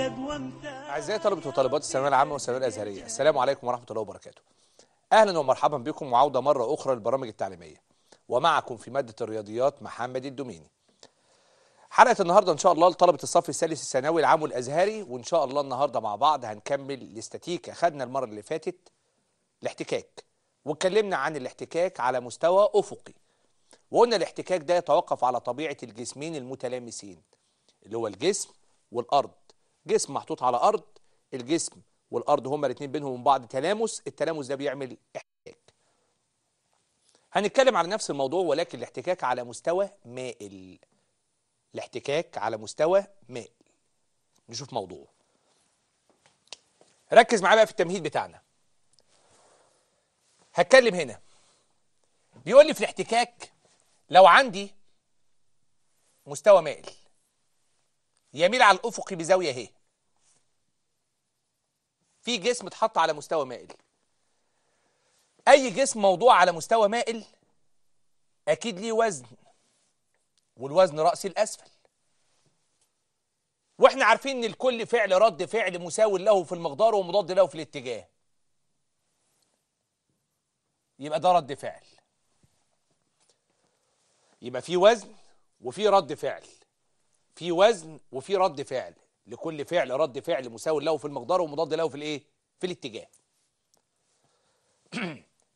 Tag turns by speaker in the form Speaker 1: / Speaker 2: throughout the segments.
Speaker 1: أعزائي طلبة وطالبات الثانوية العامة والثانوية الأزهرية السلام عليكم ورحمة الله وبركاته أهلا ومرحبا بكم وعودة مرة أخرى للبرامج التعليمية ومعكم في مادة الرياضيات محمد الدوميني حلقة النهاردة إن شاء الله لطلبة الصف الثالث الثانوي العام والأزهري وإن شاء الله النهاردة مع بعض هنكمل الاستاتيكا خدنا المرة اللي فاتت الاحتكاك واتكلمنا عن الاحتكاك على مستوى أفقي وقلنا الاحتكاك ده يتوقف على طبيعة الجسمين المتلامسين اللي هو الجسم والأرض جسم محطوط على ارض الجسم والارض هما الاثنين بينهم وبين بعض تلامس التلامس ده بيعمل احتكاك هنتكلم على نفس الموضوع ولكن الاحتكاك على مستوى مائل الاحتكاك على مستوى مائل نشوف موضوع ركز معايا بقى في التمهيد بتاعنا هتكلم هنا بيقول لي في الاحتكاك لو عندي مستوى مائل يميل على الافقي بزاويه اهي في جسم اتحط على مستوى مائل اي جسم موضوع على مستوى مائل اكيد ليه وزن والوزن رأسي الاسفل واحنا عارفين ان الكل فعل رد فعل مساو له في المقدار ومضاد له في الاتجاه يبقى ده رد فعل يبقى في وزن وفي رد فعل في وزن وفي رد فعل لكل فعل رد فعل مساو له في المقدار ومضاد له في الايه في الاتجاه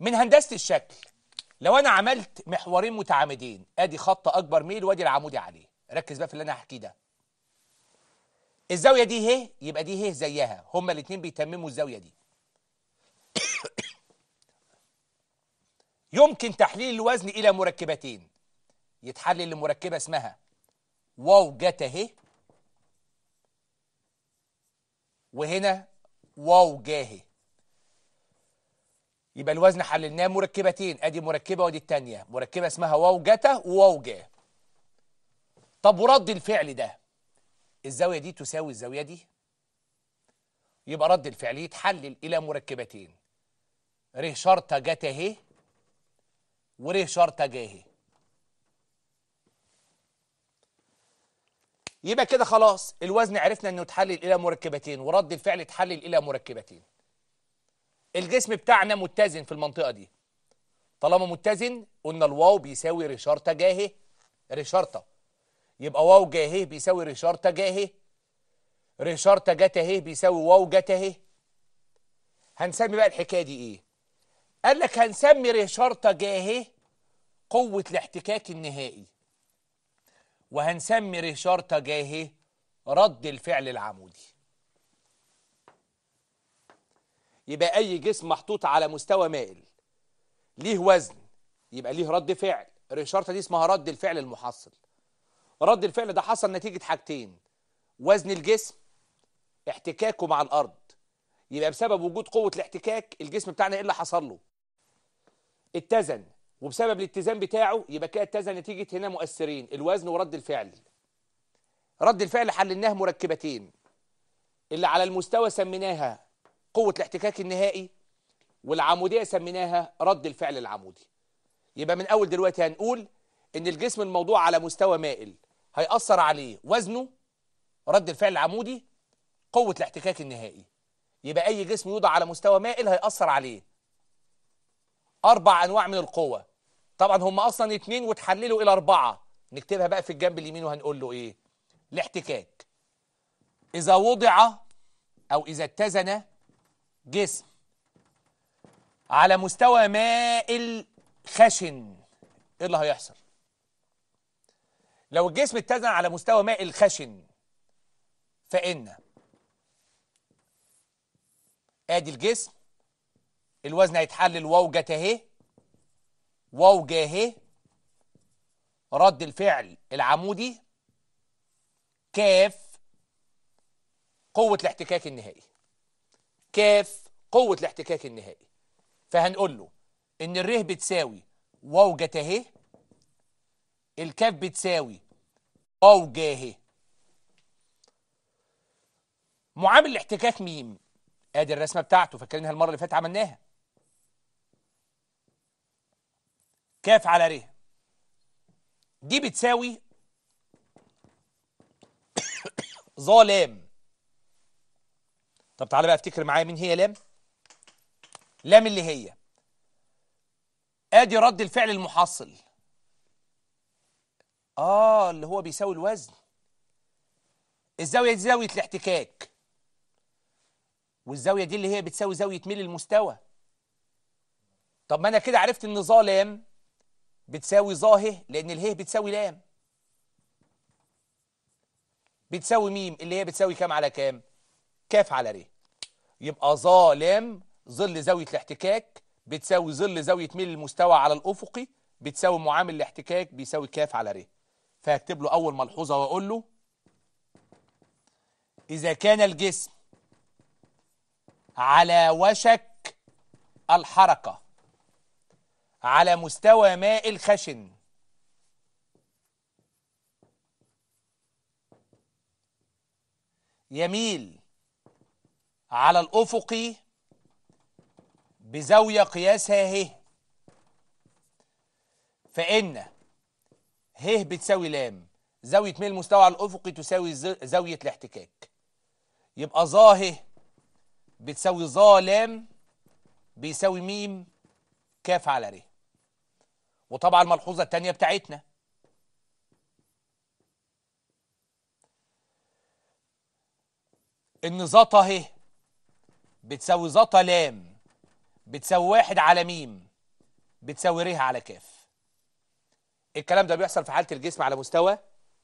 Speaker 1: من هندسه الشكل لو انا عملت محورين متعامدين ادي خط اكبر ميل وادي العمودي عليه ركز بقى في اللي انا هحكيه ده الزاويه دي هي يبقى دي هي زيها هما الاثنين بيتمموا الزاويه دي يمكن تحليل الوزن الى مركبتين يتحلل لمركبه اسمها واو جت اهي وهنا واو جاهي يبقى الوزن حللناه مركبتين ادي مركبه وادي الثانيه مركبه اسمها واو جتا وواو جا طب ورد الفعل ده الزاويه دي تساوي الزاويه دي يبقى رد الفعل يتحلل الى مركبتين ر شرطه جتا ه ور شرطه جاهي يبقى كده خلاص الوزن عرفنا انه اتحلل الى مركبتين ورد الفعل اتحلل الى مركبتين الجسم بتاعنا متزن في المنطقه دي طالما متزن قلنا الواو بيساوي ريشارتا جاهي ريشارتا يبقى واو جاهي بيساوي جاهي جاهه جتا هي بيساوي واو جتا هي هنسمي بقى الحكايه دي ايه قال لك هنسمي ريشارتا جاهي قوه الاحتكاك النهائي وهنسمي ريشار تجاهي رد الفعل العمودي يبقى أي جسم محطوط على مستوى مائل ليه وزن يبقى ليه رد فعل ريشارتا دي اسمها رد الفعل المحصل رد الفعل ده حصل نتيجة حاجتين وزن الجسم احتكاكه مع الأرض يبقى بسبب وجود قوة الاحتكاك الجسم بتاعنا إيه اللي حصل له اتزن وبسبب الاتزان بتاعه يبقى كده اتزن نتيجة هنا مؤثرين الوزن ورد الفعل رد الفعل حللناه مركبتين اللي على المستوى سميناها قوة الاحتكاك النهائي والعمودية سميناها رد الفعل العمودي يبقى من أول دلوقتي هنقول إن الجسم الموضوع على مستوى مائل هيأثر عليه وزنه رد الفعل العمودي قوة الاحتكاك النهائي يبقى أي جسم يوضع على مستوى مائل هيأثر عليه أربع أنواع من القوة طبعا هم اصلا اتنين وتحللوا الى اربعة نكتبها بقى في الجنب اليمين وهنقول له ايه الاحتكاك اذا وضع او اذا اتزن جسم على مستوى مائل خشن ايه اللي هيحصل لو الجسم اتزن على مستوى مائل خشن فان ادي الجسم الوزن هيتحلل واو جت اهي واو جاهي رد الفعل العمودي كاف قوة الاحتكاك النهائي كاف قوة الاحتكاك النهائي فهنقول له ان الره بتساوي واو جتاهي الكاف بتساوي واو جاهي معامل الاحتكاك ميم ادي الرسمه بتاعته فاكرينها المره اللي فاتت عملناها كاف على ر دي بتساوي ظا لام طب تعالى بقى افتكر معايا مين هي لام لام اللي هي ادي رد الفعل المحصل اه اللي هو بيساوي الوزن الزاويه دي زاويه الاحتكاك والزاويه دي اللي هي بتساوي زاويه ميل المستوى طب ما انا كده عرفت ان ظا لام بتساوي ظاهه لأن اله بتساوي لام بتساوي ميم اللي هي بتساوي كام على كام كاف على ر يبقى ظا لام ظل زاوية الاحتكاك بتساوي ظل زاوية ميل المستوى على الأفقي بتساوي معامل الاحتكاك بيساوي كاف على ر فهكتب له أول ملحوظة وأقول له إذا كان الجسم على وشك الحركة على مستوى ماء الخشن يميل على الأفقي بزاوية قياسها ه فإن ه بتساوي لام زاوية ميل المستوى على الأفقي تساوي زاوية الاحتكاك يبقى ظا ه بتساوي ظا لام بيساوي ميم كاف على ر وطبعا الملحوظة الثانيه بتاعتنا ان زطا ه بتساوي زطا لام بتساوي واحد على ميم بتساوي ره على كاف الكلام ده بيحصل في حالة الجسم على مستوى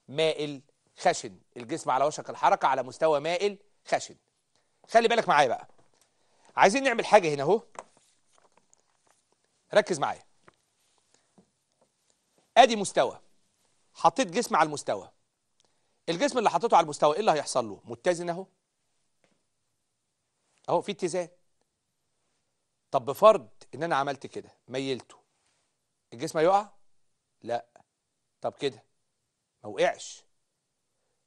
Speaker 1: مائل خشن الجسم على وشك الحركة على مستوى مائل خشن خلي بالك معايا بقى عايزين نعمل حاجة هنا اهو ركز معايا ادي مستوى حطيت جسم على المستوى الجسم اللي حطيته على المستوى ايه اللي هيحصل له متزن اهو اهو في اتزان طب بفرض ان انا عملت كده ميلته الجسم هيقع لا طب كده ما وقعش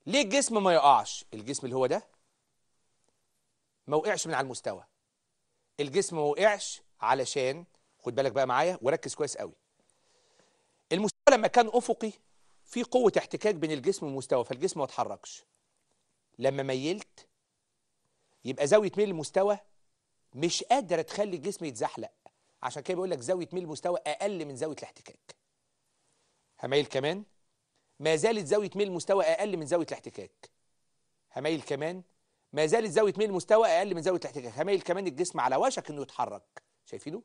Speaker 1: ليه الجسم ما يقعش الجسم اللي هو ده ما وقعش من على المستوى الجسم ما وقعش علشان خد بالك بقى معايا وركز كويس قوي لما مكان أفقي في قوة احتكاك بين الجسم والمستوى فالجسم ما اتحركش لما ميلت يبقى زاوية ميل المستوى مش قادرة تخلي الجسم يتزحلق عشان كده بيقول لك زاوية ميل المستوى أقل من زاوية الاحتكاك هميل كمان ما زالت زاوية ميل المستوى أقل من زاوية الاحتكاك هميل كمان ما زالت زاوية ميل المستوى أقل من زاوية الاحتكاك هميل كمان الجسم على وشك إنه يتحرك شايفينه؟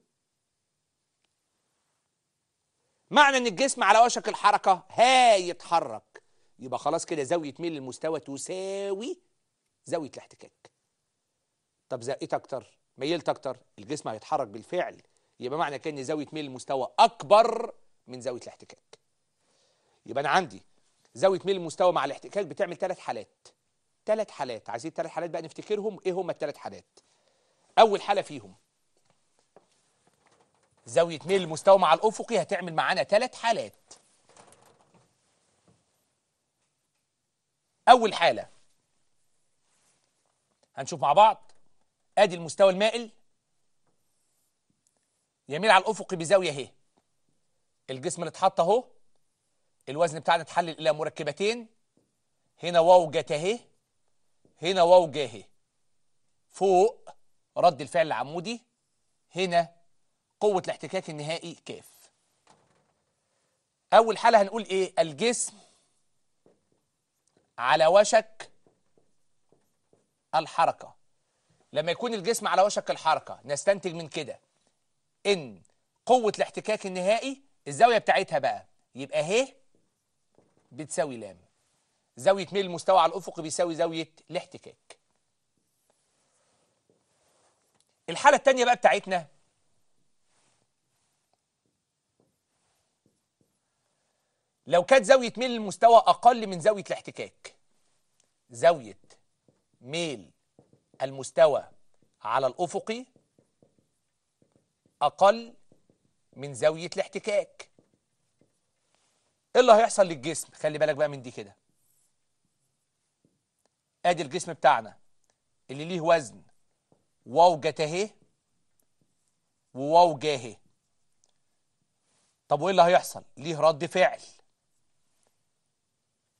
Speaker 1: معنى ان الجسم على وشك الحركه هيتحرك يبقى خلاص كده زاويه ميل المستوى تساوي زاويه الاحتكاك طب زاويه اكتر ميلت اكتر الجسم هيتحرك بالفعل يبقى معنى كده ان زاويه ميل المستوى اكبر من زاويه الاحتكاك يبقى انا عندي زاويه ميل المستوى مع الاحتكاك بتعمل ثلاث حالات ثلاث حالات عايزين ثلاث حالات بقى نفتكرهم ايه هم الثلاث حالات اول حاله فيهم زاوية ميل المستوى مع الأفقي هتعمل معانا ثلاث حالات أول حالة هنشوف مع بعض أدي المستوى المائل يميل على الأفقي بزاوية هي الجسم اللي اتحط أهو الوزن بتاعنا اتحلل إلى مركبتين هنا واو جت أهي هنا واو جاهي فوق رد الفعل العمودي هنا قوة الاحتكاك النهائي كاف أول حالة هنقول إيه الجسم على وشك الحركة لما يكون الجسم على وشك الحركة نستنتج من كده إن قوة الاحتكاك النهائي الزاوية بتاعتها بقى يبقى هي بتساوي لام زاوية ميل المستوى على الأفق بيساوي زاوية الاحتكاك الحالة التانية بقى بتاعتنا لو كانت زاوية ميل المستوى أقل من زاوية الاحتكاك زاوية ميل المستوى على الأفقي أقل من زاوية الاحتكاك إيه اللي هيحصل للجسم خلي بالك بقى من دي كده ادي الجسم بتاعنا اللي ليه وزن واو جتاهي وواو جاهي طب وايه اللي هيحصل ليه رد فعل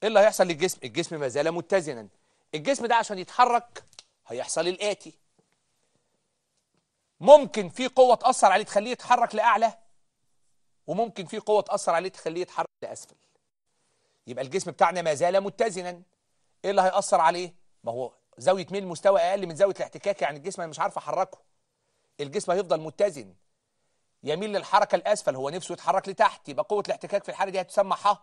Speaker 1: ايه اللي هيحصل للجسم الجسم ما زال متزنا الجسم ده عشان يتحرك هيحصل الاتي ممكن في قوه تاثر عليه تخليه يتحرك لاعلى وممكن في قوه تاثر عليه تخليه يتحرك لاسفل يبقى الجسم بتاعنا ما زال متزنا ايه اللي هيأثر عليه ما هو زاويه ميل مستوى اقل من زاويه الاحتكاك يعني الجسم انا مش عارف احركه الجسم هيفضل متزن يميل للحركه الاسفل هو نفسه يتحرك لتحت يبقى قوه الاحتكاك في الحاله دي هتسمى ح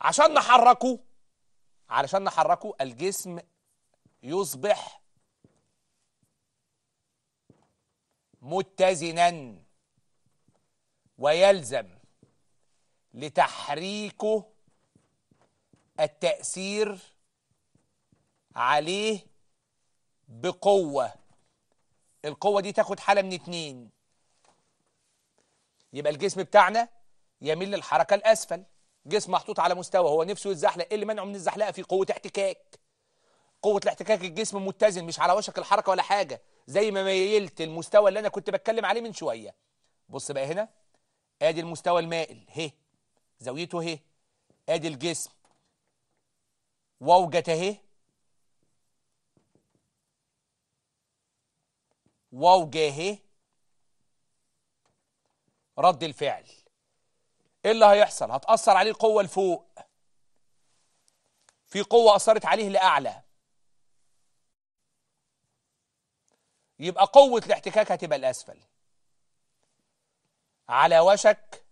Speaker 1: عشان نحركه علشان نحركه الجسم يصبح متزنا ويلزم لتحريكه التأثير عليه بقوة القوة دي تاخد حالة من اتنين يبقى الجسم بتاعنا يميل للحركة الأسفل جسم محطوط على مستوى هو نفسه يتزحلق ايه اللي منعه من الزحلقه في قوه احتكاك قوه الاحتكاك الجسم متزن مش على وشك الحركه ولا حاجه زي ما ميلت المستوى اللي انا كنت بتكلم عليه من شويه بص بقى هنا ادي المستوى المائل هي زاويته هي ادي الجسم ووجة اهي ووجة اهي رد الفعل ايه اللي هيحصل هتأثر عليه القوة لفوق في قوة أثرت عليه لأعلى يبقى قوة الاحتكاك هتبقى لأسفل على وشك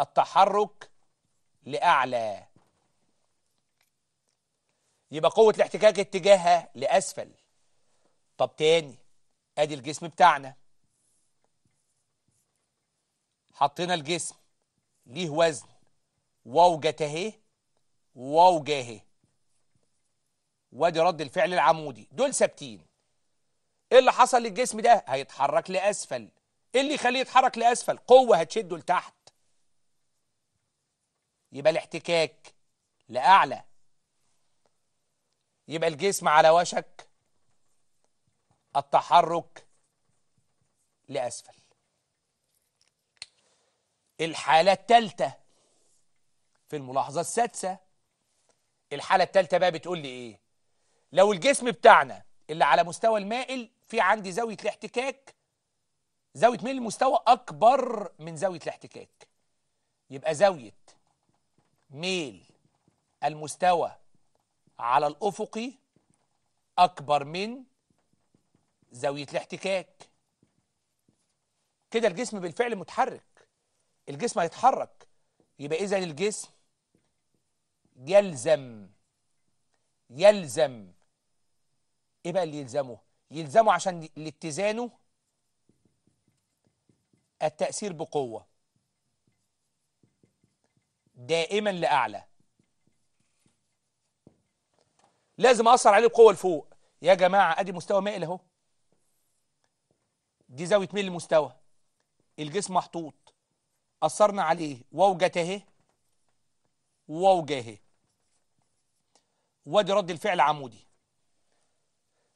Speaker 1: التحرك لأعلى يبقى قوة الاحتكاك اتجاهها لأسفل طب تاني ادي الجسم بتاعنا حطينا الجسم ليه وزن واو جتاهيه واو جاهيه وادي رد الفعل العمودي دول ثابتين ايه اللي حصل للجسم ده هيتحرك لاسفل ايه اللي يخليه يتحرك لاسفل قوه هتشده لتحت يبقى الاحتكاك لاعلى يبقى الجسم على وشك التحرك لاسفل الحالة التالتة في الملاحظة السادسة الحالة التالتة بقى بتقول لي ايه لو الجسم بتاعنا اللي على مستوى المائل في عندي زاوية الاحتكاك زاوية ميل المستوى أكبر من زاوية الاحتكاك يبقى زاوية ميل المستوى على الأفقي أكبر من زاوية الاحتكاك كده الجسم بالفعل متحرك الجسم هيتحرك يبقى اذا الجسم يلزم يلزم ايه بقى اللي يلزمه يلزمه عشان لاتزانه التأثير بقوة دائما لأعلى لازم أثر عليه بقوة لفوق يا جماعة أدي مستوى مائل أهو دي زاوية ميل المستوى الجسم محطوط أثرنا عليه ووجته ووجاهه وادي رد الفعل عمودي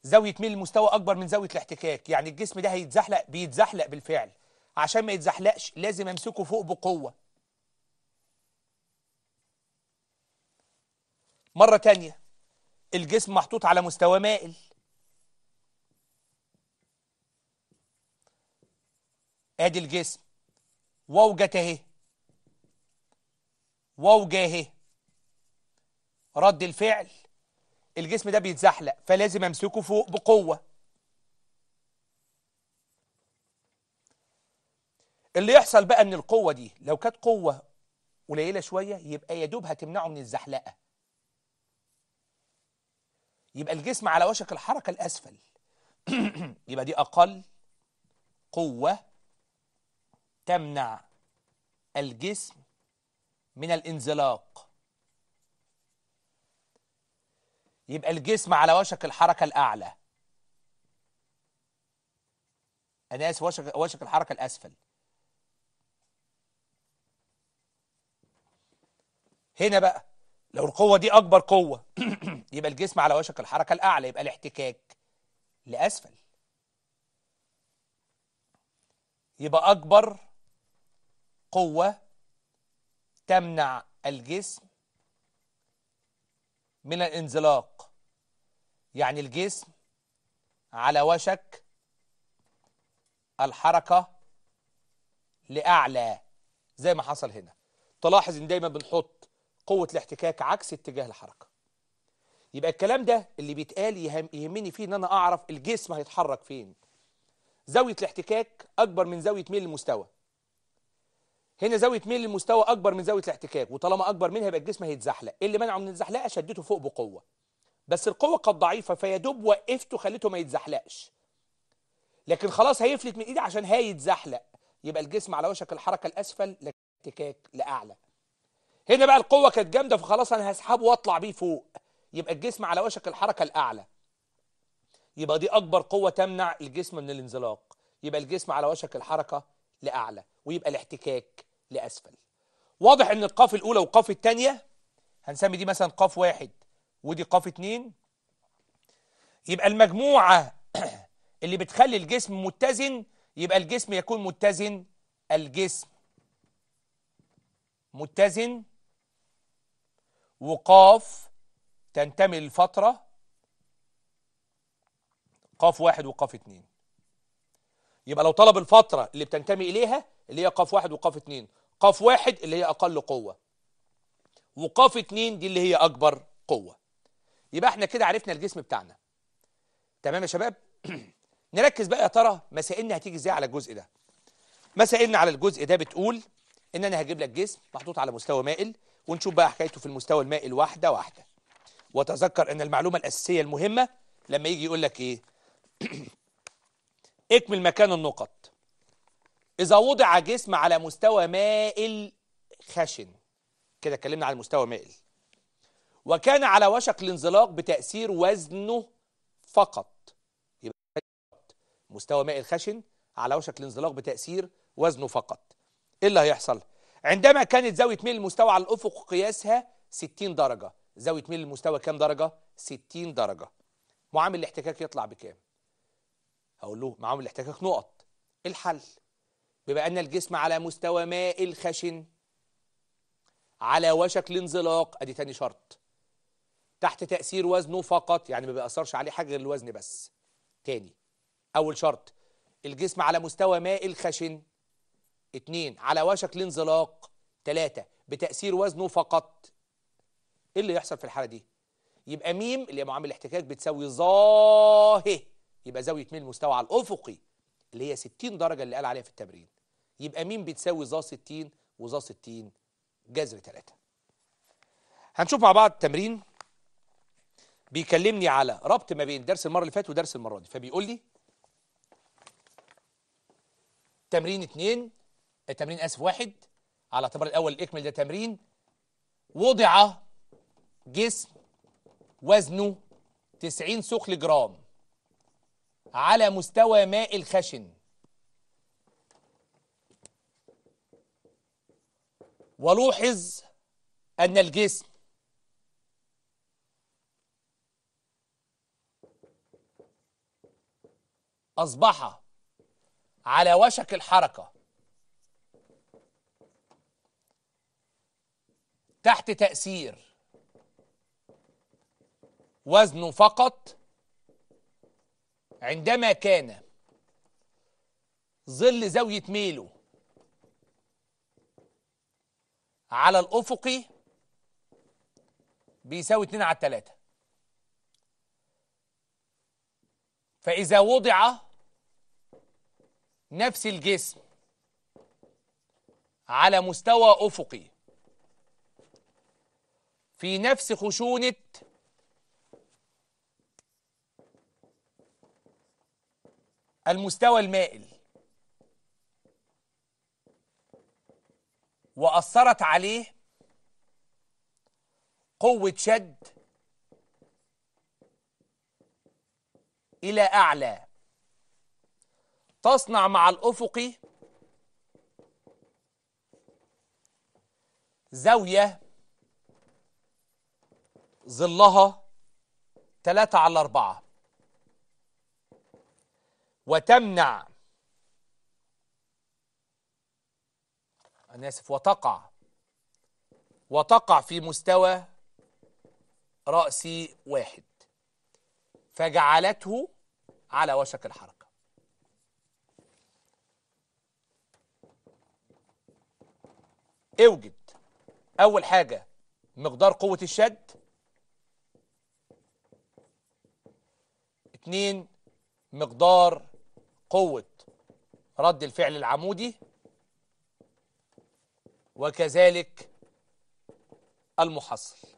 Speaker 1: زاوية ميل المستوى أكبر من زاوية الاحتكاك يعني الجسم ده هيتزحلق بيتزحلق بالفعل عشان ما يتزحلقش لازم أمسكه فوق بقوة مرة تانية الجسم محطوط على مستوى مائل ادي الجسم ووجته ووجاهه رد الفعل الجسم ده بيتزحلق فلازم امسكه فوق بقوه اللي يحصل بقى ان القوه دي لو كانت قوه قليله شويه يبقى يا دوب هتمنعه من الزحلقه يبقى الجسم على وشك الحركه الاسفل يبقى دي اقل قوه تمنع الجسم من الانزلاق يبقى الجسم على وشك الحركة الأعلى أنا آسف وشك, وشك الحركة الأسفل هنا بقى لو القوة دي أكبر قوة يبقى الجسم على وشك الحركة الأعلى يبقى الاحتكاك لأسفل يبقى أكبر قوة تمنع الجسم من الانزلاق يعني الجسم على وشك الحركة لأعلى زي ما حصل هنا تلاحظ ان دايما بنحط قوة الاحتكاك عكس اتجاه الحركة يبقى الكلام ده اللي بيتقال يهمني فيه ان انا اعرف الجسم هيتحرك فين زاوية الاحتكاك اكبر من زاوية ميل المستوى هنا زاويه ميل المستوى اكبر من زاويه الاحتكاك وطالما اكبر منها يبقى الجسم هيتزحلق إيه اللي منعه من الزحلقه شدته فوق بقوه بس القوه كانت ضعيفه فيدوب وقفته خليته ما يتزحلقش لكن خلاص هيفلت من ايدي عشان هيتزحلق يبقى الجسم على وشك الحركه الاسفل لكن الاحتكاك لاعلى هنا بقى القوه كانت جامده فخلاص انا هسحبه واطلع بيه فوق يبقى الجسم على وشك الحركه الاعلى يبقى دي اكبر قوه تمنع الجسم من الانزلاق يبقى الجسم على وشك الحركه لاعلى ويبقى الاحتكاك لأسفل واضح ان القاف الأولى والقاف الثانية هنسمي دي مثلا قاف واحد ودي قاف اتنين يبقى المجموعة اللي بتخلي الجسم متزن يبقى الجسم يكون متزن الجسم متزن وقاف تنتمي للفترة قاف واحد وقاف اتنين يبقى لو طلب الفترة اللي بتنتمي إليها اللي هي قاف واحد وقاف اتنين قاف واحد اللي هي أقل قوة وقاف اتنين دي اللي هي أكبر قوة يبقى احنا كده عرفنا الجسم بتاعنا تمام يا شباب نركز بقى يا ترى مسائلنا هتيجي ازاي على الجزء ده مسائلنا على الجزء ده بتقول ان انا هجيب لك جسم محطوط على مستوى مائل ونشوف بقى حكايته في المستوى المائل واحده واحده وتذكر ان المعلومه الاساسيه المهمه لما يجي يقول لك ايه اكمل مكان النقط إذا وضع جسم على مستوى مائل خشن كده اتكلمنا على مستوى مائل وكان على وشك الانزلاق بتأثير وزنه فقط يبقى مستوى مائل خشن على وشك الانزلاق بتأثير وزنه فقط ايه اللي هيحصل عندما كانت زاوية ميل المستوى على الأفق قياسها 60 درجة زاوية ميل المستوى كام درجة 60 درجة معامل الاحتكاك يطلع بكام هقول له معامل الاحتكاك نقط الحل بيبقى أن الجسم على مستوى ماء الخشن على وشك الانزلاق أدي تاني شرط تحت تأثير وزنه فقط يعني ما بيأثرش عليه حاجة غير الوزن بس تاني أول شرط الجسم على مستوى ماء الخشن اتنين على وشك الانزلاق تلاتة بتأثير وزنه فقط ايه اللي يحصل في الحالة دي يبقى ميم اللي هي معامل الاحتكاك بتساوي ظاهه يبقى زاوية ميل المستوى على الأفقي اللي هي 60 درجة اللي قال عليها في التمرين يبقى مين بتساوي ظا 60 وظا 60 جذر 3 هنشوف مع بعض تمرين بيكلمني على ربط ما بين درس المره اللي فاتت ودرس المره دي فبيقول لي تمرين 2 تمرين اسف واحد على اعتبار الاول اكمل ده تمرين وضع جسم وزنه 90 سخل جرام على مستوى ماء الخشن ولوحظ أن الجسم أصبح على وشك الحركة تحت تأثير وزنه فقط عندما كان ظل زاوية ميله على الأفقي بيساوي 2 على 3 فإذا وضع نفس الجسم على مستوى أفقي في نفس خشونة المستوى المائل وأثرت عليه قوة شد إلى أعلى تصنع مع الأفقي زاوية ظلها ثلاثة على أربعة وتمنع أنا آسف وتقع وتقع في مستوى رأسي واحد فجعلته على وشك الحركة اوجد أول حاجة مقدار قوة الشد اتنين مقدار قوة رد الفعل العمودي وكذلك المحصل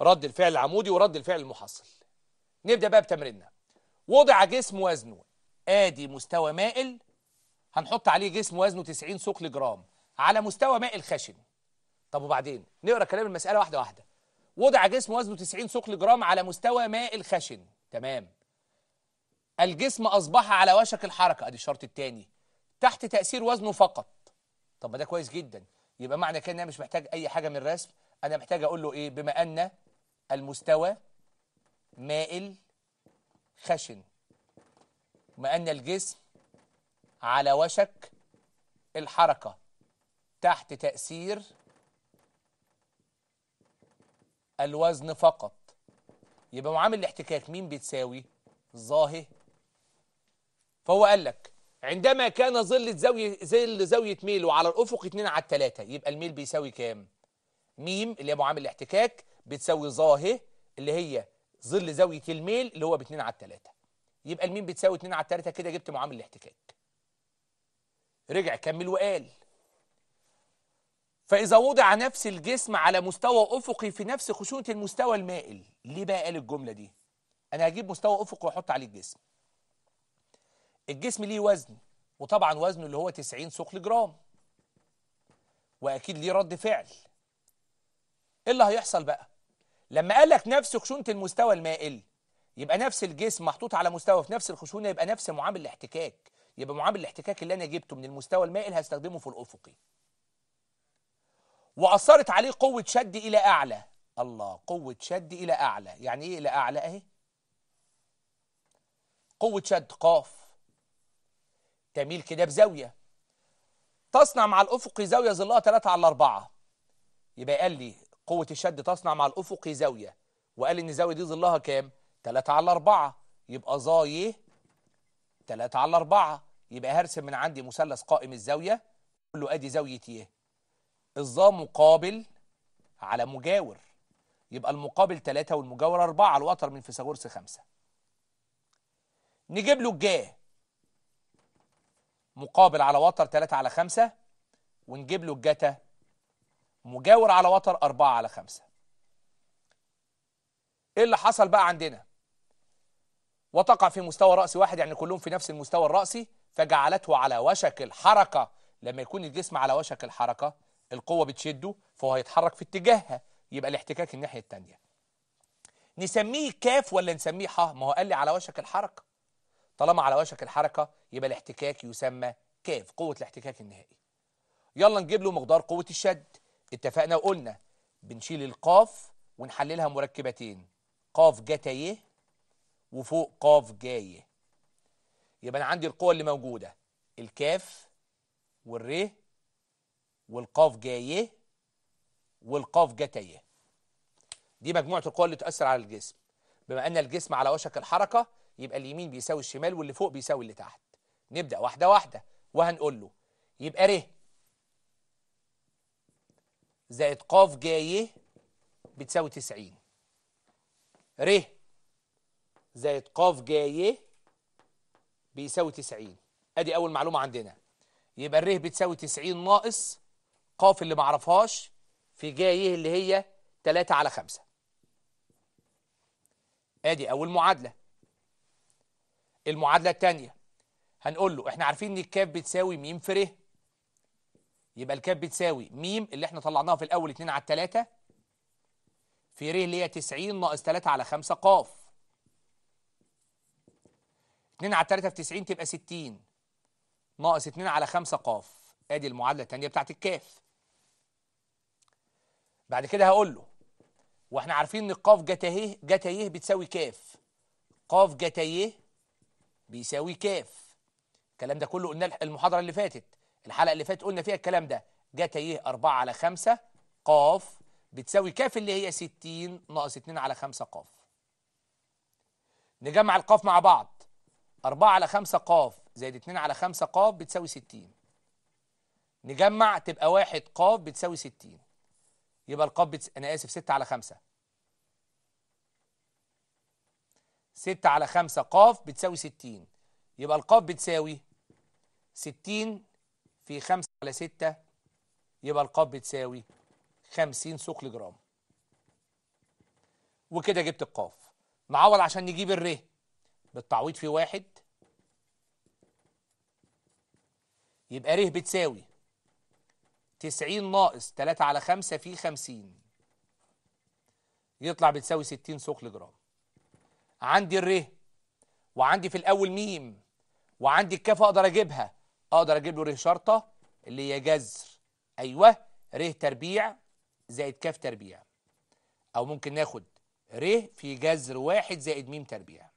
Speaker 1: رد الفعل العمودي ورد الفعل المحصل نبدأ بقى بتمريننا وضع جسم وزنه ادي مستوى مائل هنحط عليه جسم وزنه 90 ثقل جرام على مستوى مائل خشن طب وبعدين نقرا كلام المساله واحده واحده وضع جسم وزنه 90 ثقل جرام على مستوى مائل خشن تمام الجسم اصبح على وشك الحركه ادي الشرط الثاني تحت تاثير وزنه فقط طب ما ده كويس جدا يبقى معنى كده ان انا مش محتاج اي حاجه من الرسم انا محتاج اقول له ايه بما ان المستوى مائل خشن بما ان الجسم على وشك الحركه تحت تاثير الوزن فقط يبقى معامل الاحتكاك مين بتساوي ظاهر فهو قال لك عندما كان ظل زاوية ظل زاوية ميل على الأفق 2 على 3 يبقى الميل بيساوي كام؟ ميم اللي هي معامل الاحتكاك بتساوي ظاهه اللي هي ظل زاوية الميل اللي هو ب 2 على 3 يبقى الميم بتساوي 2 على 3 كده جبت معامل الاحتكاك رجع كمل وقال فإذا وضع نفس الجسم على مستوى أفقي في نفس خشونة المستوى المائل ليه بقى قال الجملة دي؟ أنا هجيب مستوى أفقي وأحط عليه الجسم الجسم ليه وزن وطبعا وزنه اللي هو 90 ثقل جرام واكيد ليه رد فعل ايه اللي هيحصل بقى لما قال لك نفس خشونه المستوى المائل يبقى نفس الجسم محطوط على مستوى في نفس الخشونه يبقى نفس معامل الاحتكاك يبقى معامل الاحتكاك اللي انا جبته من المستوى المائل هستخدمه في الافقي واثرت عليه قوه شد الى اعلى الله قوه شد الى اعلى يعني ايه الى اعلى اهي قوه شد قاف تميل كده بزاوية تصنع مع الأفق زاوية ظلها أه 3 على 4 يبقى قال لي قوة الشد تصنع مع الأفق زاوية وقال إن الزاوية دي ظلها كام 3 على 4 يبقى ظايه 3 على 4 يبقى هرسم من عندي مثلث قائم الزاوية أقول له أدي زاوية إيه الظا مقابل على مجاور يبقى المقابل 3 والمجاور 4 الوتر من فيثاغورس 5 نجيب له الجاه مقابل على وتر 3 على 5 ونجيب له الجتا مجاور على وتر 4 على 5 ايه اللي حصل بقى عندنا وتقع في مستوى رأسي واحد يعني كلهم في نفس المستوى الرأسي فجعلته على وشك الحركة لما يكون الجسم على وشك الحركة القوة بتشده فهو هيتحرك في اتجاهها يبقى الاحتكاك الناحية الثانيه نسميه كاف ولا نسميه حا ما هو قال لي على وشك الحركة طالما على وشك الحركة يبقى الاحتكاك يسمى كاف قوة الاحتكاك النهائي يلا نجيب له مقدار قوة الشد اتفقنا وقلنا بنشيل القاف ونحللها مركبتين قاف جتايه وفوق قاف جايه يبقى انا عندي القوة اللي موجودة الكاف والر والقاف جايه والقاف جتايه دي مجموعة القوى اللي تؤثر على الجسم بما أن الجسم على وشك الحركة يبقى اليمين بيساوي الشمال واللي فوق بيساوي اللي تحت نبدأ واحدة واحدة وهنقول له يبقى ر زائد ق جايه بتساوي 90 ر زائد ق جايه بيساوي 90 ادي اول معلومه عندنا يبقى ر بتساوي 90 ناقص ق اللي ما اعرفهاش في جايه اللي هي 3 على 5 ادي اول معادله المعادله الثانيه هنقول له احنا عارفين ان الكاف بتساوي م في ر يبقى الكاف بتساوي م اللي احنا طلعناها في الاول 2 على 3 في ر اللي هي 90 ناقص 3 على 5 ق 2 على 3 في 90 تبقى 60 ناقص 2 على 5 ق ادي المعادله الثانيه بتاعت الكاف بعد كده هقول له واحنا عارفين ان القاف جتا ايه جتا ايه بتساوي كاف قاف جتا ايه بيساوي كاف الكلام ده كله قلناه المحاضرة اللي فاتت الحلقة اللي فاتت قلنا فيها الكلام ده جت ايه 4 على 5 قاف بتساوي كاف اللي هي 60 ناقص 2 على 5 قاف نجمع القاف مع بعض 4 على 5 قاف زائد 2 على 5 قاف بتساوي 60 نجمع تبقى 1 قاف بتساوي 60 يبقى القاف بتس... انا اسف 6 على 5 6 على 5 قاف بتساوي 60 يبقى القاف بتساوي 60 في 5 على 6 يبقى القاف بتساوي 50 ثقل جرام وكده جبت القاف نعوض عشان نجيب الري بالتعويض في واحد يبقى ر بتساوي 90 ناقص 3 على 5 في 50 يطلع بتساوي 60 ثقل جرام عندي الر وعندي في الاول ميم وعندي الكاف اقدر اجيبها اقدر اجيب له ر شرطه اللي هي جذر ايوه ر تربيع زائد كاف تربيع او ممكن ناخد ر في جذر واحد زائد ميم تربيع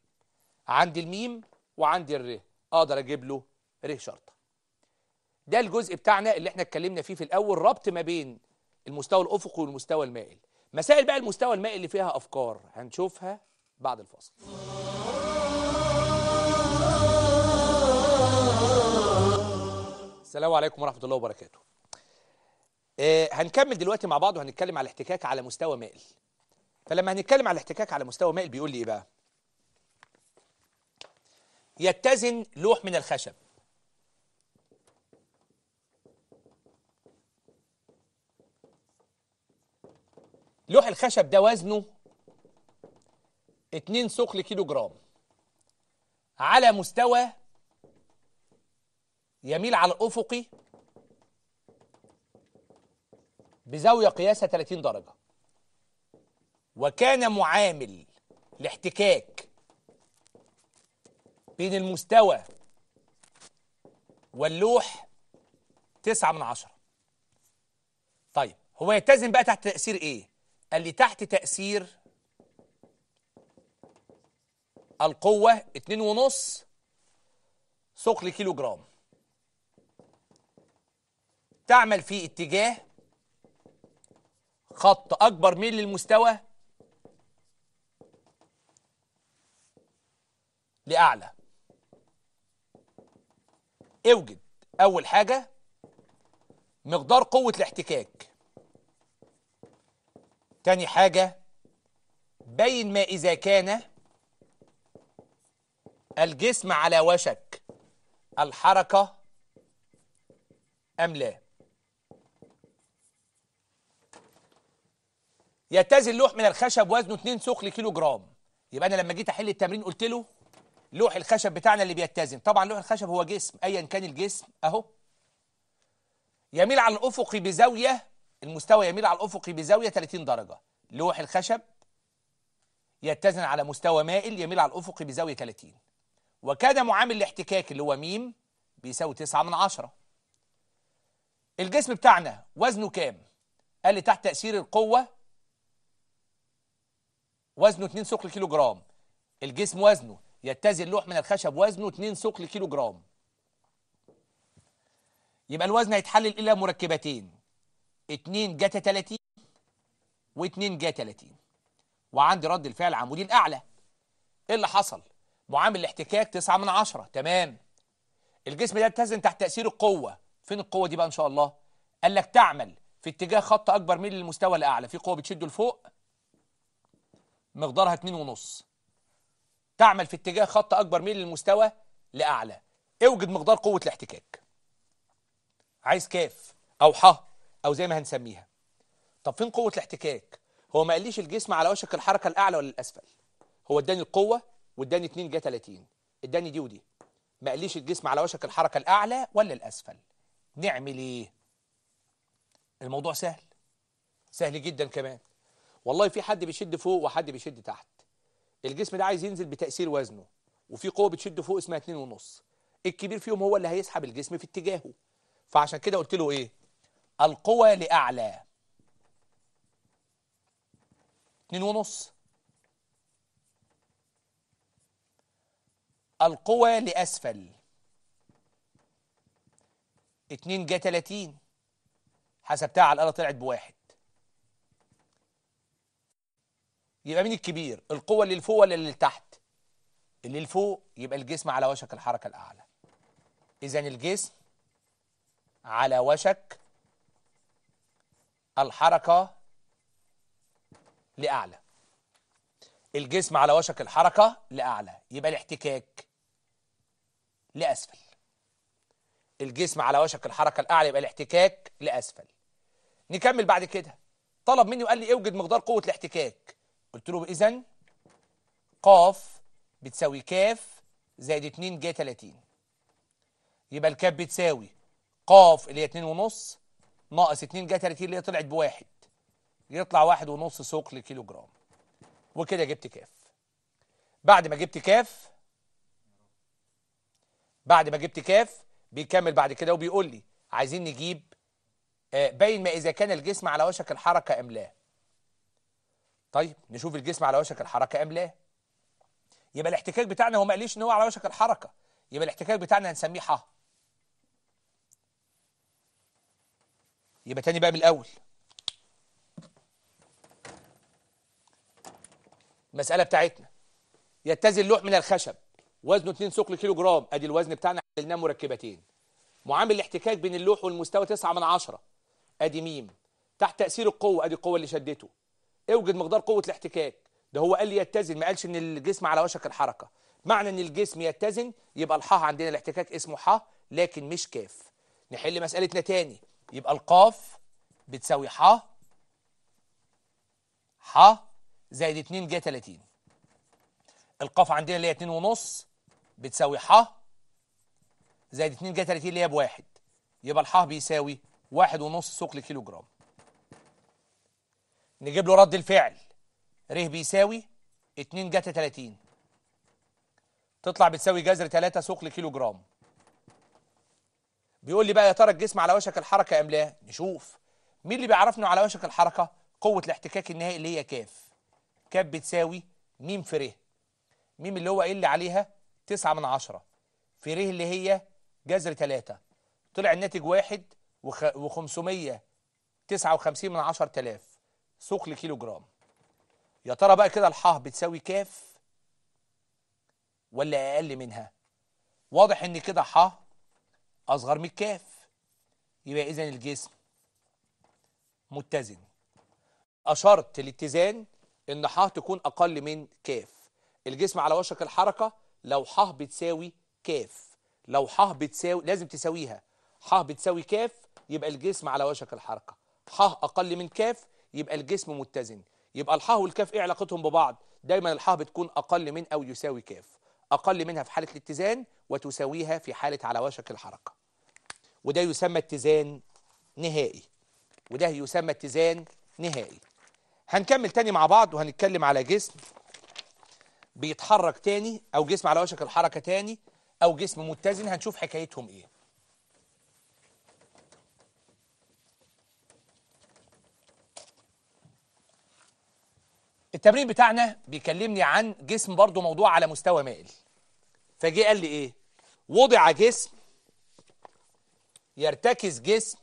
Speaker 1: عندي الميم وعندي الر اقدر اجيب له ر شرطه ده الجزء بتاعنا اللي احنا اتكلمنا فيه في الاول ربط ما بين المستوى الافقي والمستوى المائل مسائل بقى المستوى المائل اللي فيها افكار هنشوفها بعد الفاصل السلام عليكم ورحمة الله وبركاته آه، هنكمل دلوقتي مع بعض وهنتكلم على الاحتكاك على مستوى مائل فلما هنتكلم على الاحتكاك على مستوى مائل بيقول لي ايه بقى يتزن لوح من الخشب لوح الخشب ده وزنه 2 ثقل كيلو جرام على مستوى يميل على الأفقي بزاوية قياسها 30 درجة وكان معامل الاحتكاك بين المستوى واللوح تسعة من عشرة طيب هو يتزن بقى تحت تأثير ايه؟ قال لي تحت تأثير القوة 2.5 ثقل كيلو جرام تعمل في اتجاه خط أكبر من للمستوى لأعلى اوجد أول حاجة مقدار قوة الاحتكاك تاني حاجة بين ما إذا كان الجسم على وشك الحركة أم لا يتزن لوح من الخشب وزنه 2 ثقل كيلو جرام يبقى أنا لما جيت أحل التمرين قلت له لوح الخشب بتاعنا اللي بيتزن طبعا لوح الخشب هو جسم أيا كان الجسم أهو يميل على الأفق بزاوية المستوى يميل على الأفق بزاوية 30 درجة لوح الخشب يتزن على مستوى مائل يميل على الأفق بزاوية 30 وكان معامل الاحتكاك اللي هو ميم بيساوي 9 من 10 الجسم بتاعنا وزنه كام قال لي تحت تأثير القوة وزنه 2 ثقل كيلو جرام الجسم وزنه يتزن اللوح من الخشب وزنه 2 ثقل كيلو جرام يبقى الوزن هيتحلل إلى مركبتين 2 جتا 30 و2 جتا 30 وعندي رد الفعل عمودي الأعلى إيه اللي حصل؟ معامل الاحتكاك 9 من 10 تمام الجسم ده اتزن تحت تأثير القوة فين القوة دي بقى إن شاء الله قال لك تعمل في اتجاه خط أكبر من المستوى الأعلى في قوة بتشده لفوق مقدارها ونص تعمل في اتجاه خط أكبر من المستوى لأعلى اوجد مقدار قوة الاحتكاك عايز كاف أو ح أو زي ما هنسميها طب فين قوة الاحتكاك هو ما قاليش الجسم على وشك الحركة الأعلى ولا الأسفل هو اداني القوة واداني 2 جه 30 اداني دي ودي ما قاليش الجسم على وشك الحركه الاعلى ولا الاسفل نعمل ايه الموضوع سهل سهل جدا كمان والله في حد بيشد فوق وحد بيشد تحت الجسم ده عايز ينزل بتاثير وزنه وفي قوه بتشد فوق اسمها 2 ونص الكبير فيهم هو اللي هيسحب الجسم في اتجاهه فعشان كده قلت له ايه القوى لاعلى 2 ونص القوى لأسفل اتنين جا تلاتين حسبتها على الآلة طلعت بواحد يبقى مين الكبير القوة اللي لفوق ولا اللي لتحت اللي لفوق يبقى الجسم على وشك الحركة الأعلى إذا الجسم على وشك الحركة لأعلى الجسم على وشك الحركة لأعلى يبقى الاحتكاك لأسفل الجسم على وشك الحركة الأعلى يبقى الاحتكاك لأسفل نكمل بعد كده طلب مني وقال لي اوجد مقدار قوة الاحتكاك قلت له إذا قاف بتساوي كاف زائد 2 جا 30 يبقى الكاف بتساوي قاف اللي هي 2 ونص ناقص 2 جا 30 اللي هي طلعت بواحد يطلع واحد ونص ثقل كيلو جرام وكده جبت كاف بعد ما جبت كاف بعد ما جبت كاف بيكمل بعد كده وبيقول لي عايزين نجيب آه، بين ما إذا كان الجسم على وشك الحركة أم لا طيب نشوف الجسم على وشك الحركة أم لا يبقى الاحتكاك بتاعنا هو ما قاليش إن هو على وشك الحركة يبقى الاحتكاك بتاعنا هنسميه ح يبقى تاني بقى من الأول المسألة بتاعتنا يتزن اللوح من الخشب وزنه 2 ثقل كيلو جرام ادي الوزن بتاعنا عملناه مركبتين معامل الاحتكاك بين اللوح والمستوى 9 من 10 ادي م تحت تاثير القوه ادي القوه اللي شدته اوجد مقدار قوه الاحتكاك ده هو قال لي يتزن ما قالش ان الجسم على وشك الحركه معنى ان الجسم يتزن يبقى الحاء عندنا الاحتكاك اسمه حاء لكن مش كاف نحل مسألتنا تاني يبقى القاف بتساوي ح ح زائد 2 جا 30 القاف عندنا اللي هي 2 ونص بتساوي ح زائد 2 جا 30 اللي هي بواحد يبقى الح بيساوي واحد ونص سوق لكيلو جرام نجيب له رد الفعل ر بيساوي 2 جتا 30 تطلع بتساوي جذر 3 سوق لكيلو جرام بيقول لي بقى يا ترى الجسم على وشك الحركه ام لا نشوف مين اللي بيعرفنا على وشك الحركه قوه الاحتكاك النهائي اللي هي كاف كاف بتساوي م في ر ميم اللي هو ايه اللي عليها تسعة من عشرة في ر اللي هي جذر تلاتة طلع الناتج واحد وخمسمية تسعة وخمسين من عشر تلاف سوق لكيلو جرام يا ترى بقى كده الحاء بتساوي كاف ولا اقل منها واضح ان كده حاء اصغر من الكاف يبقى اذا الجسم متزن اشرت الاتزان ان حاء تكون اقل من كاف الجسم على وشك الحركة لو ح بتساوي كاف لو ح بتساوي لازم تساويها ح بتساوي كاف يبقى الجسم على وشك الحركة ح أقل من كاف يبقى الجسم متزن يبقى الح والكاف ايه علاقتهم ببعض دايما الح بتكون أقل من أو يساوي كاف أقل منها في حالة الاتزان وتساويها في حالة على وشك الحركة وده يسمى اتزان نهائي وده يسمى اتزان نهائي هنكمل تاني مع بعض وهنتكلم على جسم بيتحرك تاني او جسم على وشك الحركه تاني او جسم متزن هنشوف حكايتهم ايه التمرين بتاعنا بيكلمني عن جسم برضو موضوع على مستوى مائل فجي قال لي ايه وضع جسم يرتكز جسم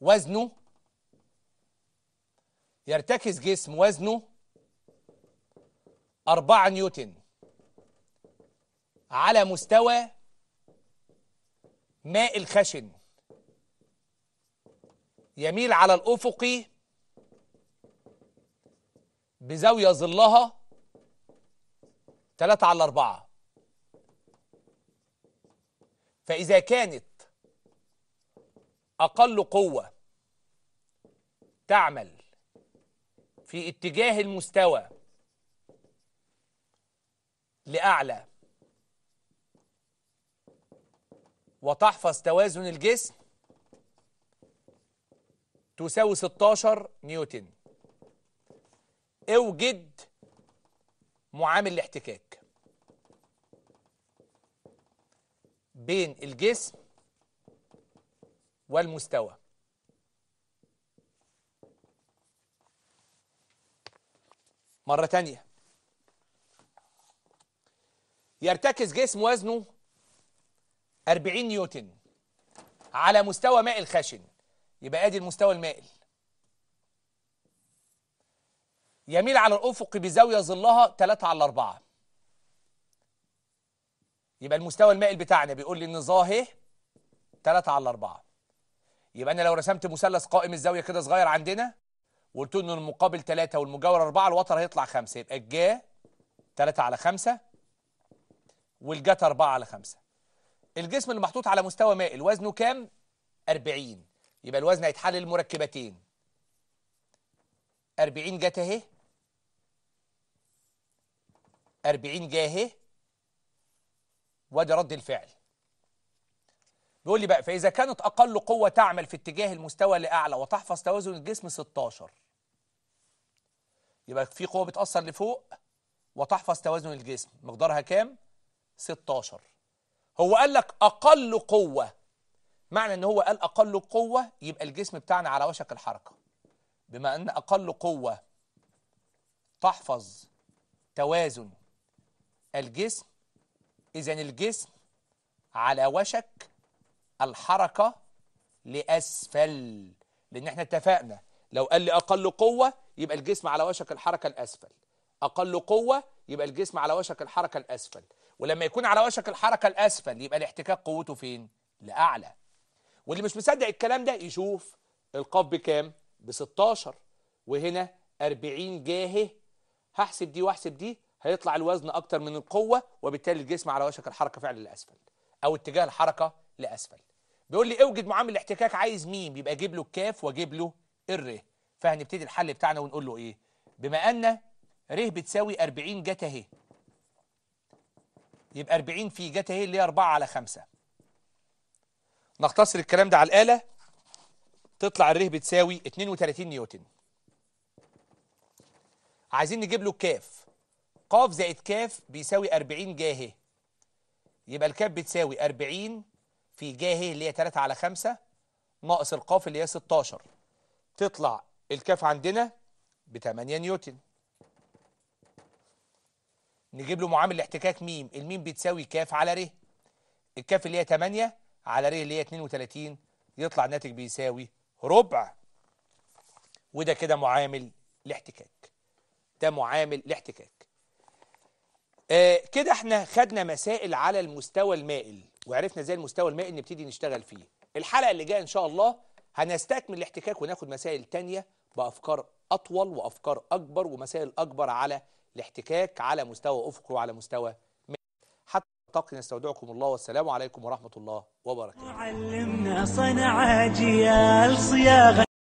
Speaker 1: وزنه يرتكز جسم وزنه أربعة نيوتن على مستوى ماء الخشن يميل على الأفقي بزاوية ظلها تلاتة على أربعة فإذا كانت أقل قوة تعمل في اتجاه المستوى لأعلى وتحفظ توازن الجسم تساوي 16 نيوتن اوجد معامل الاحتكاك بين الجسم والمستوى مرة تانية يرتكز جسم وزنه 40 نيوتن على مستوى مائل خشن يبقى ادي المستوى المائل يميل على الافق بزاويه ظلها 3 على 4 يبقى المستوى المائل بتاعنا بيقول لي ان ظاهي 3 على 4 يبقى انا لو رسمت مثلث قائم الزاويه كده صغير عندنا وقلت له ان المقابل 3 والمجاور 4 الوتر هيطلع 5 يبقى الجا 3 على 5 والجت 4 على 5 الجسم اللي محطوط على مستوى مائل وزنه كام 40 يبقى الوزن هيتحلل المركبتين 40 جت اهي 40 جا اهي وادي رد الفعل بيقول لي بقى فإذا كانت أقل قوة تعمل في اتجاه المستوى لأعلى وتحفظ توازن الجسم 16 يبقى في قوة بتأثر لفوق وتحفظ توازن الجسم مقدارها كام؟ 16 هو قال لك أقل قوة معنى أن هو قال أقل قوة يبقى الجسم بتاعنا على وشك الحركة بما أن أقل قوة تحفظ توازن الجسم إذا الجسم على وشك الحركة لأسفل لأن احنا اتفقنا لو قال لي أقل قوة يبقى الجسم على وشك الحركة الأسفل أقل قوة يبقى الجسم على وشك الحركة الأسفل ولما يكون على وشك الحركة الأسفل يبقى الاحتكاك قوته فين؟ لأعلى واللي مش مصدق الكلام ده يشوف القاف بكام؟ ب 16 وهنا 40 جاهه هحسب دي واحسب دي هيطلع الوزن أكتر من القوة وبالتالي الجسم على وشك الحركة فعلا لأسفل أو اتجاه الحركة لأسفل بيقول لي اوجد معامل الاحتكاك عايز ميم يبقى اجيب له الكاف واجيب له الر فهنبتدي الحل بتاعنا ونقول له ايه بما ان ر بتساوي 40 جتا ه يبقى 40 في جتا ه اللي هي 4 على 5 نختصر الكلام ده على الآلة تطلع الر بتساوي 32 نيوتن عايزين نجيب له الكاف قاف زائد كاف بيساوي 40 جاه يبقى الكاف بتساوي 40 في هي اللي هي 3 على 5 ناقص القاف اللي هي 16 تطلع الكاف عندنا ب 8 نيوتن نجيب له معامل الاحتكاك ميم الميم بتساوي كاف على ر الكاف اللي هي 8 على ر اللي هي 32 يطلع الناتج بيساوي ربع وده كده معامل الاحتكاك ده معامل الاحتكاك آه كده احنا خدنا مسائل على المستوى المائل وعرفنا ازاي المستوى المائي نبتدي نشتغل فيه الحلقه اللي جايه ان شاء الله هنستكمل الاحتكاك وناخد مسائل تانية بافكار اطول وافكار اكبر ومسائل اكبر على الاحتكاك على مستوى افقي وعلى مستوى مائي حتى نلتقي نستودعكم الله والسلام عليكم ورحمه الله وبركاته علمنا صنع اجيال صياغه